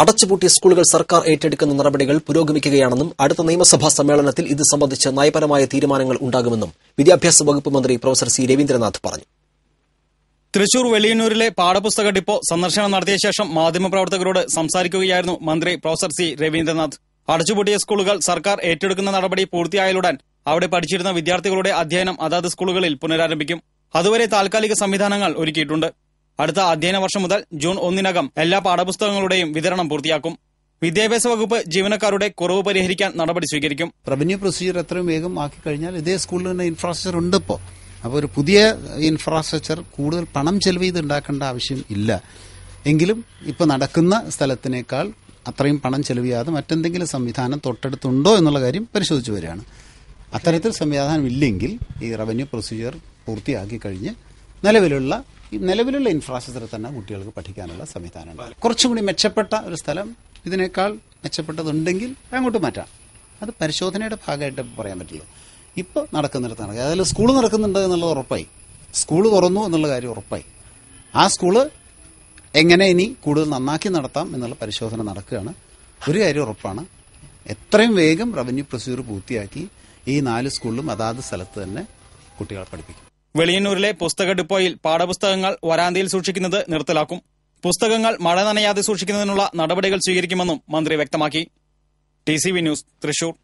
അടച്ചുപൂട്ടിയ സ്കൂളുകൾ സർക്കാർ ഏറ്റെടുക്കുന്ന നടപടികൾ പുരോഗമിക്കുകയാണെന്നും അടുത്ത നിയമസഭാ സമ്മേളനത്തിൽ ഇത് സംബന്ധിച്ച് നയപരമായ തീരുമാനങ്ങൾ ഉണ്ടാകുമെന്നും വിദ്യാഭ്യാസ വകുപ്പ് മന്ത്രി പ്രൊഫസർ സി രവീന്ദ്രനാഥ് പറഞ്ഞു തൃശൂർ വെളിയന്നൂരിലെ പാഠപുസ്തക ഡിപ്പോ സന്ദർശനം നടത്തിയ ശേഷം മാധ്യമപ്രവർത്തകരോട് സംസാരിക്കുകയായിരുന്നു മന്ത്രി പ്രൊഫസർ സി രവീന്ദ്രനാഥ് അടച്ചുപൂട്ടിയ സ്കൂളുകൾ സർക്കാർ ഏറ്റെടുക്കുന്ന നടപടി പൂർത്തിയായാലുടൻ അവിടെ പഠിച്ചിരുന്ന വിദ്യാർത്ഥികളുടെ അധ്യയനം അതാത് സ്കൂളുകളിൽ പുനരാരംഭിക്കും അതുവരെ താൽക്കാലിക സംവിധാനങ്ങൾ ഒരുക്കിയിട്ടുണ്ട് അടുത്ത അധ്യയന വർഷം മുതൽ ജൂൺ ഒന്നിനകം എല്ലാ പാഠപുസ്തകങ്ങളുടെയും വിതരണം പൂർത്തിയാക്കും വിദ്യാഭ്യാസ വകുപ്പ് ജീവനക്കാരുടെ കുറവ് പരിഹരിക്കാൻ നടപടി സ്വീകരിക്കും റവന്യൂ പ്രൊസീജിയർ എത്രയും വേഗം ആക്കി കഴിഞ്ഞാൽ ഇതേ സ്കൂളിൽ തന്നെ ഇൻഫ്രാസ്ട്രക്ചർ ഉണ്ട് ഇപ്പോൾ അപ്പോൾ ഒരു പുതിയ ഇൻഫ്രാസ്ട്രക്ചർ കൂടുതൽ പണം ചെലവ് ചെയ്ത് ഉണ്ടാക്കേണ്ട ആവശ്യം ഇല്ല എങ്കിലും ഇപ്പോൾ നടക്കുന്ന സ്ഥലത്തിനേക്കാൾ അത്രയും പണം ചെലവിയാതെ മറ്റെന്തെങ്കിലും സംവിധാനം തൊട്ടടുത്തുണ്ടോ എന്നുള്ള കാര്യം പരിശോധിച്ചു വരികയാണ് അത്തരത്തിൽ സംവിധാനം ഇല്ലെങ്കിൽ ഈ റവന്യൂ പ്രൊസീജിയർ പൂർത്തിയാക്കി കഴിഞ്ഞ് നിലവിലുള്ള നിലവിലുള്ള ഇൻഫ്രാസ്ട്രക്ചർ തന്നെ കുട്ടികൾക്ക് പഠിക്കാനുള്ള സംവിധാനം കുറച്ചും കൂടി മെച്ചപ്പെട്ട ഒരു സ്ഥലം ഇതിനേക്കാൾ മെച്ചപ്പെട്ടതുണ്ടെങ്കിൽ അങ്ങോട്ട് മാറ്റാം അത് പരിശോധനയുടെ ഭാഗമായിട്ട് പറയാൻ പറ്റുള്ളൂ ഇപ്പോൾ നടക്കുന്നിടത്താണ് അതായത് സ്കൂൾ നടക്കുന്നുണ്ട് എന്നുള്ളത് ഉറപ്പായി സ്കൂൾ തുറന്നു എന്നുള്ള കാര്യം ഉറപ്പായി ആ സ്കൂള് എങ്ങനെ ഇനി കൂടുതൽ നന്നാക്കി നടത്താം എന്നുള്ള പരിശോധന നടക്കുകയാണ് ഒരു കാര്യം ഉറപ്പാണ് എത്രയും വേഗം റവന്യൂ പ്രൊസീജിയർ പൂർത്തിയാക്കി ഈ നാല് സ്കൂളിലും അതാത് സ്ഥലത്ത് തന്നെ കുട്ടികളെ പഠിപ്പിക്കും വെളിയന്നൂരിലെ പുസ്തക ഡിപ്പോയിൽ പാഠപുസ്തകങ്ങൾ വരാന്തയിൽ സൂക്ഷിക്കുന്നത് നിർത്തലാക്കും പുസ്തകങ്ങൾ മഴ നനയാതെ സൂക്ഷിക്കുന്നതിനുള്ള നടപടികൾ സ്വീകരിക്കുമെന്നും മന്ത്രി വ്യക്തമാക്കി ടി ന്യൂസ് തൃശൂർ